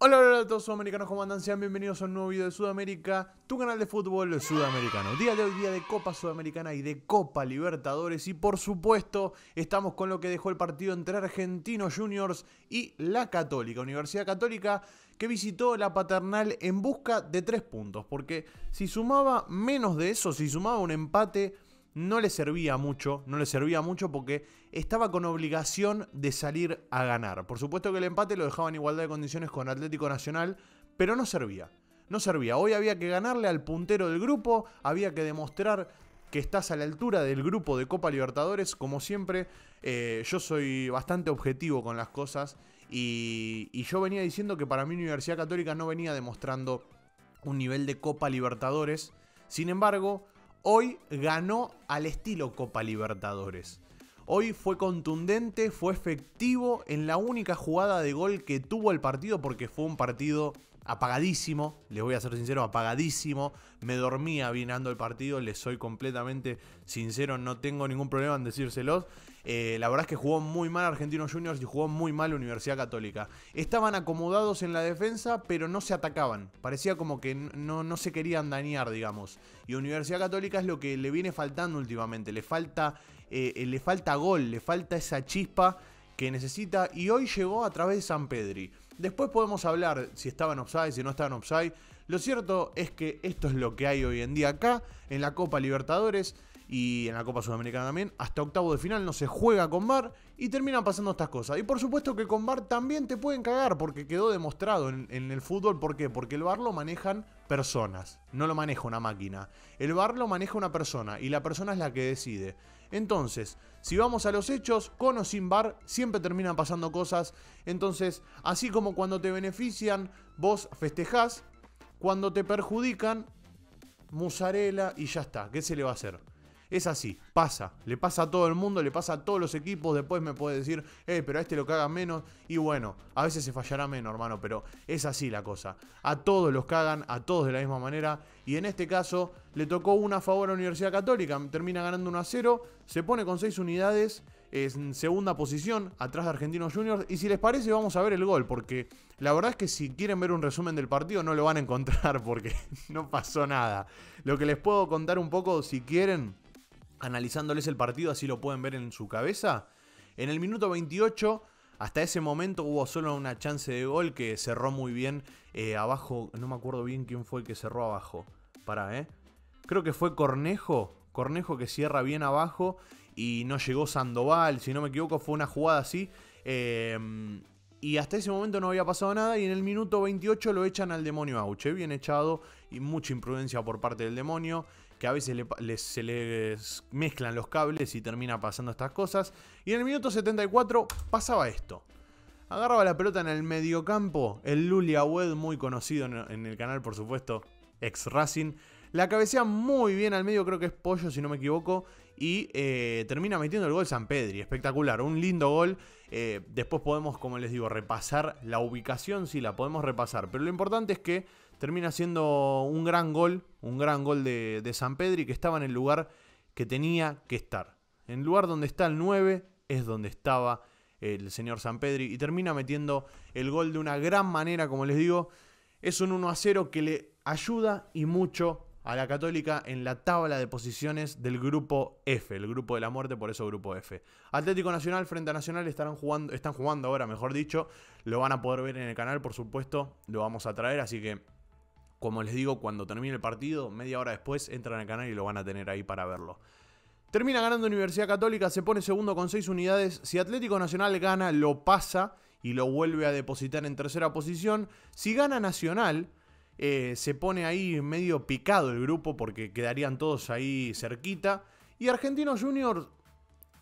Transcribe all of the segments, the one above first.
Hola, hola a todos sudamericanos, ¿cómo andan? Sean bienvenidos a un nuevo video de Sudamérica, tu canal de fútbol sudamericano. Día de hoy, día de Copa Sudamericana y de Copa Libertadores. Y por supuesto, estamos con lo que dejó el partido entre Argentinos Juniors y la Católica, Universidad Católica, que visitó la paternal en busca de tres puntos. Porque si sumaba menos de eso, si sumaba un empate, no le servía mucho, no le servía mucho porque estaba con obligación de salir a ganar. Por supuesto que el empate lo dejaba en igualdad de condiciones con Atlético Nacional, pero no servía. No servía. Hoy había que ganarle al puntero del grupo, había que demostrar que estás a la altura del grupo de Copa Libertadores. Como siempre, eh, yo soy bastante objetivo con las cosas y, y yo venía diciendo que para mí Universidad Católica no venía demostrando un nivel de Copa Libertadores. Sin embargo, hoy ganó al estilo Copa Libertadores. Hoy fue contundente, fue efectivo en la única jugada de gol que tuvo el partido porque fue un partido apagadísimo, les voy a ser sincero, apagadísimo. Me dormía viendo el partido, les soy completamente sincero, no tengo ningún problema en decírselos. Eh, la verdad es que jugó muy mal Argentinos Juniors y jugó muy mal Universidad Católica. Estaban acomodados en la defensa, pero no se atacaban. Parecía como que no, no se querían dañar, digamos. Y Universidad Católica es lo que le viene faltando últimamente. Le falta, eh, eh, le falta gol, le falta esa chispa que necesita y hoy llegó a través de San Pedri. Después podemos hablar si estaban offside, si no estaban offside. Lo cierto es que esto es lo que hay hoy en día acá en la Copa Libertadores y en la Copa Sudamericana también, hasta octavo de final no se juega con VAR y terminan pasando estas cosas. Y por supuesto que con VAR también te pueden cagar porque quedó demostrado en, el fútbol, ¿por qué? Porque el VAR lo manejan personas, no lo maneja una máquina. El VAR lo maneja una persona y la persona es la que decide. Entonces, si vamos a los hechos, con o sin bar siempre terminan pasando cosas. Entonces, así como cuando te benefician, vos festejás, cuando te perjudican, musarela y ya está, ¿qué se le va a hacer? Es así, pasa, le pasa a todo el mundo, le pasa a todos los equipos, después me puede decir, eh, pero a este lo cagan menos, y bueno, a veces se fallará menos, hermano, pero es así la cosa. A todos los cagan, a todos de la misma manera, y en este caso le tocó una favor a la Universidad Católica, termina ganando 1 a 0, se pone con 6 unidades en segunda posición, atrás de Argentinos Juniors. Y si les parece, vamos a ver el gol, porque la verdad es que si quieren ver un resumen del partido, no lo van a encontrar porque no pasó nada. Lo que les puedo contar un poco, si quieren, analizándoles el partido, así lo pueden ver en su cabeza. En el minuto 28, hasta ese momento hubo solo una chance de gol que cerró muy bien eh, abajo. No me acuerdo bien quién fue el que cerró abajo. Para, ¿eh? Creo que fue Cornejo. Cornejo que cierra bien abajo y no llegó Sandoval, si no me equivoco, fue una jugada así. Em, y hasta ese momento no había pasado nada y en el minuto 28 lo echan al demonio Auche. Bien echado y mucha imprudencia por parte del demonio que a veces se les mezclan los cables y termina pasando estas cosas. Y en el minuto 74 pasaba esto. Agarraba la pelota en el mediocampo, el Lulia Wed muy conocido en, el canal por supuesto, ex Racing. La cabecea muy bien al medio, creo que es Pollo si no me equivoco. Y eh, termina metiendo el gol San Pedri. Espectacular, un lindo gol. Eh, después podemos, como les digo, repasar la ubicación, sí, la podemos repasar. Pero lo importante es que termina siendo un gran gol un gran gol de, San Pedri que estaba en el lugar que tenía que estar. En el lugar donde está el 9 es donde estaba el señor San Pedri y termina metiendo el gol de una gran manera, como les digo. Es un 1 a 0 que le ayuda y mucho a la Católica en la tabla de posiciones del grupo F, el grupo de la muerte, por eso grupo F. Atlético Nacional frente a Nacional estarán jugando, están jugando ahora, mejor dicho, lo van a poder ver en el canal, por supuesto, lo vamos a traer, así que como les digo, cuando termine el partido, media hora después, entran al canal y lo van a tener ahí para verlo. Termina ganando Universidad Católica, se pone segundo con seis unidades. Si Atlético Nacional gana, lo pasa y lo vuelve a depositar en tercera posición. Si gana Nacional, eh, se pone ahí medio picado el grupo porque quedarían todos ahí cerquita. Y Argentino Junior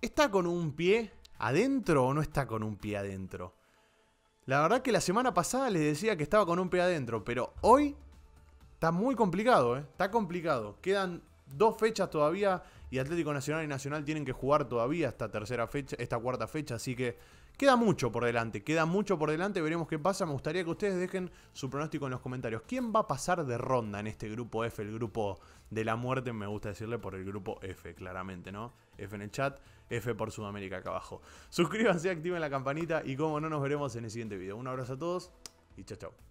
está con un pie adentro o no está con un pie adentro. La verdad que la semana pasada les decía que estaba con un pie adentro, pero hoy Está muy complicado, ¿eh? Está complicado. Quedan dos fechas todavía y Atlético Nacional y Nacional tienen que jugar todavía esta tercera fecha, esta cuarta fecha, así que queda mucho por delante, queda mucho por delante, veremos qué pasa. Me gustaría que ustedes dejen su pronóstico en los comentarios. ¿Quién va a pasar de ronda en este grupo F, el grupo de la muerte, me gusta decirle por el grupo F, claramente, ¿no? F en el chat, F por Sudamérica acá abajo. Suscríbanse, activen la campanita y como no nos veremos en el siguiente video. Un abrazo a todos y chao chao.